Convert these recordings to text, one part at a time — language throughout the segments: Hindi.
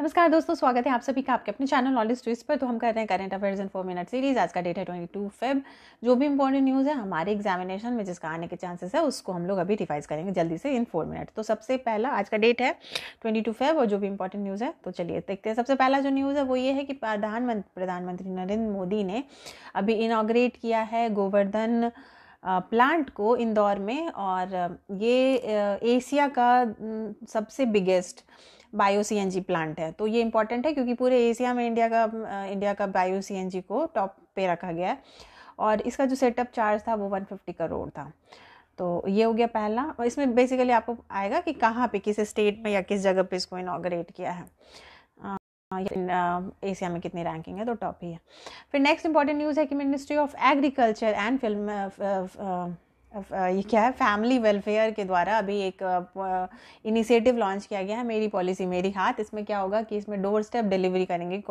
नमस्कार दोस्तों स्वागत है आप सभी का आपके अपने चैनल नॉलेज ट्विस्ट पर तो हम कर रहे हैं current affairs in four minute series आज का डेट है ट्वेंटी टू फेब जो भी इंपॉर्टेंट न्यूज़ है हमारे एग्जामिनेशन में जिसका आने के चांसेस है उसको हम लोग अभी रिवाइज करेंगे जल्दी से इन फोर मिनट तो सबसे पहला आज का डेट है ट्वेंटी टू फेब और जो भी इंपॉर्टेंट न्यूज़ है तो चलिए देखते हैं सबसे पहला जो न्यूज़ है वो ये है कि प्रधानमंत्री प्रधानमंत्री नरेंद्र मोदी ने अभी इनाग्रेट किया है गोवर्धन प्लांट को इंदौर में और ये एशिया का सबसे बिगेस्ट बायो सी प्लांट है तो ये इंपॉर्टेंट है क्योंकि पूरे एशिया में इंडिया का इंडिया का बायो सी को टॉप पे रखा गया है और इसका जो सेटअप चार्ज था वो 150 करोड़ था तो ये हो गया पहला और इसमें बेसिकली आपको आएगा कि कहाँ पे किस स्टेट में या किस जगह पे इसको इनाग्रेट किया है एशिया में कितनी रैंकिंग है तो टॉप ही है फिर नेक्स्ट इंपॉर्टेंट न्यूज़ है कि ministry of agriculture and film Uh, ये क्या है फैमिली वेलफेयर के द्वारा अभी एक इनिशिएटिव uh, लॉन्च uh, किया गया है मेरी पॉलिसी मेरी हाथ इसमें क्या होगा कि इसमें डोर स्टेप डिलीवरी करेंगे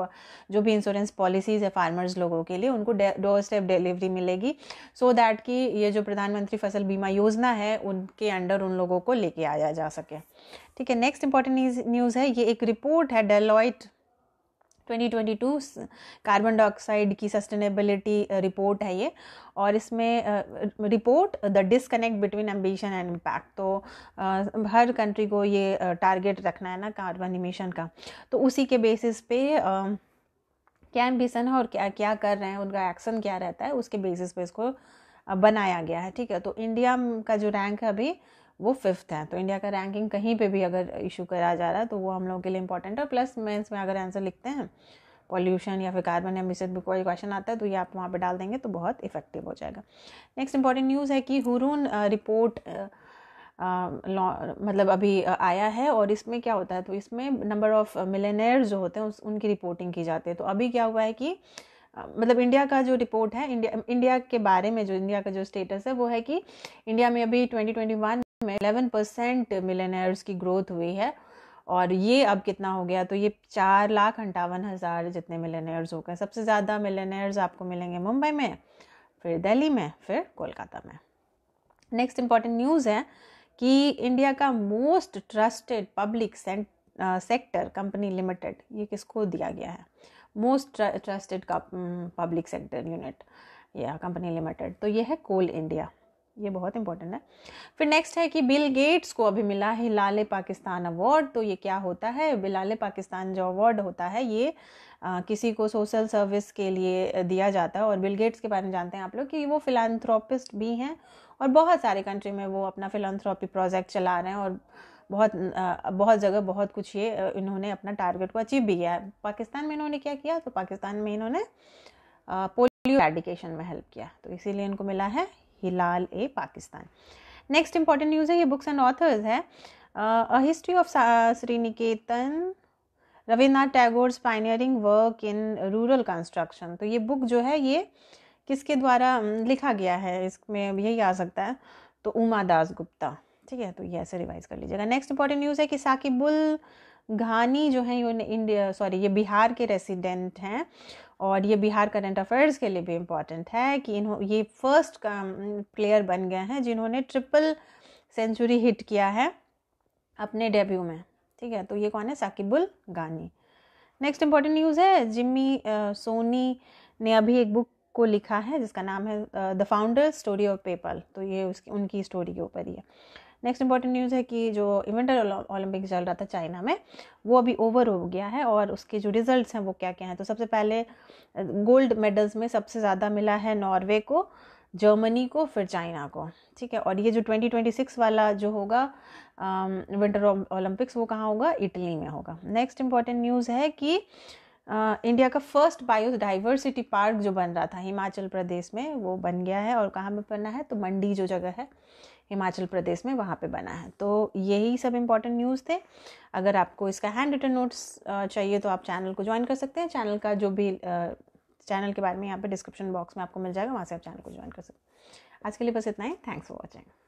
जो भी इंश्योरेंस पॉलिसीज़ है फार्मर्स लोगों के लिए उनको डोर स्टेप डिलीवरी मिलेगी सो so दैट कि ये जो प्रधानमंत्री फसल बीमा योजना है उनके अंडर उन लोगों को लेके आया जा सके ठीक है नेक्स्ट इंपॉर्टेंट न्यूज़ है ये एक रिपोर्ट है डेलॉइट 2022 कार्बन डाइऑक्साइड की सस्टेनेबिलिटी रिपोर्ट uh, है ये और इसमें report the disconnect between ambition and impact तो uh, हर कंट्री को ये टारगेट uh, रखना है ना कार्बन इमिशन का तो उसी के बेसिस पे क्या एम्बिशन है और क्या क्या कर रहे हैं उनका एक्शन क्या रहता है उसके बेसिस पे इसको बनाया गया है ठीक है तो इंडिया का जो रैंक है अभी वो फिफ्थ हैं तो इंडिया का रैंकिंग कहीं पे भी अगर इशू करा जा रहा है तो वो हम लोगों के लिए इंपॉर्टेंट है प्लस मेंस में अगर आंसर लिखते हैं पॉल्यूशन या फिर कार्बन भी कोई क्वेश्चन आता है तो ये आप वहाँ पर डाल देंगे तो बहुत इफेक्टिव हो जाएगा नेक्स्ट इंपॉर्टेंट न्यूज़ है कि हुरून रिपोर्ट मतलब अभी आया है और इसमें क्या होता है तो इसमें नंबर ऑफ़ मिलेनियर जो होते हैं उस उनकी रिपोर्टिंग की जाती है तो अभी क्या हुआ है कि मतलब इंडिया का जो रिपोर्ट है इंडिया इंडिया के बारे में जो इंडिया का जो स्टेटस है वो है कि इंडिया में अभी 2021 में एलेवन परसेंट मिलेनर्स की ग्रोथ हुई है और ये अब कितना हो गया तो ये चार लाख अंठावन हज़ार जितने मिलेनर्स हो गए सबसे ज़्यादा मिलेनर्स आपको मिलेंगे मुंबई में फिर दिल्ली में फिर कोलकाता में नेक्स्ट इम्पॉर्टेंट न्यूज़ है कि इंडिया का most trusted public sector company limited ये किसको दिया गया है most trusted public sector unit या कंपनी लिमिटेड तो ये है कोल इंडिया ये बहुत इंपॉर्टेंट है फिर नेक्स्ट है कि बिल गेट्स को अभी मिला है लाल पाकिस्तान अवार्ड तो ये क्या होता है बिलाल पाकिस्तान जो अवार्ड होता है ये आ, किसी को सोशल सर्विस के लिए दिया जाता है और बिल गेट्स के बारे में जानते हैं आप लोग कि वो फिलानथ्रोपिस्ट भी हैं और बहुत सारे कंट्री में वो अपना फिलानथ्रोपी प्रोजेक्ट चला रहे हैं और बहुत बहुत जगह बहुत कुछ ये इन्होंने अपना टारगेट को अचीव भी किया है पाकिस्तान में इन्होंने क्या किया तो पाकिस्तान में इन्होंने पोलियो एडिकेशन में हेल्प किया तो इसीलिए इनको मिला है Hilal e Pakistan next important news है ये बुक्स एंड ऑथर्स है a history of Sriniketan Rabindranath Tagore's pioneering work in rural construction तो ये बुक जो है ये किसके द्वारा um, लिखा गया है इसमें यही आ सकता है तो उमा दास गुप्ता ठीक है तो ये ऐसे रिवाइज कर लीजिएगा नेक्स्ट इंपॉर्टेंट न्यूज़ है कि साकिबुल घानी जो है इंडिया सॉरी ये बिहार के रेसिडेंट हैं और ये बिहार करंट अफेयर्स के लिए भी इम्पॉर्टेंट है कि इन्हों ये फर्स्ट प्लेयर um, बन गए हैं जिन्होंने ट्रिपल सेंचुरी हिट किया है अपने डेब्यू में ठीक है तो ये कौन है साकिबुल गानी नेक्स्ट इंपॉर्टेंट न्यूज़ है जिम्मी सोनी uh, ने अभी एक बुक को लिखा है जिसका नाम है the founder story of PayPal तो ये उसकी उनकी स्टोरी के ऊपर ही है नेक्स्ट इंपॉर्टेंट न्यूज़ है कि जो इवेंटर ओलंपिक चल रहा था चाइना में वो अभी ओवर हो गया है और उसके जो रिजल्ट्स हैं वो क्या क्या हैं तो सबसे पहले गोल्ड मेडल्स में सबसे ज़्यादा मिला है नॉर्वे को जर्मनी को फिर चाइना को ठीक है और ये जो 2026 वाला जो होगा विंटर um, ओलंपिक्स वो कहाँ होगा इटली में होगा नेक्स्ट इंपॉर्टेंट न्यूज़ है कि इंडिया का फर्स्ट बायोडाइवर्सिटी पार्क जो बन रहा था हिमाचल प्रदेश में वो बन गया है और कहाँ पे बना है तो मंडी जो जगह है हिमाचल प्रदेश में वहाँ पे बना है तो यही सब इम्पॉर्टेंट न्यूज़ थे अगर आपको इसका हैंड रिटन नोट्स चाहिए तो आप चैनल को ज्वाइन कर सकते हैं चैनल का जो भी चैनल के बारे में यहाँ पे डिस्क्रिप्शन बॉक्स में आपको मिल जाएगा वहाँ से आप चैनल को ज्वाइन कर सकते हैं आज के लिए बस इतना ही थैंक्स फॉर वॉचिंग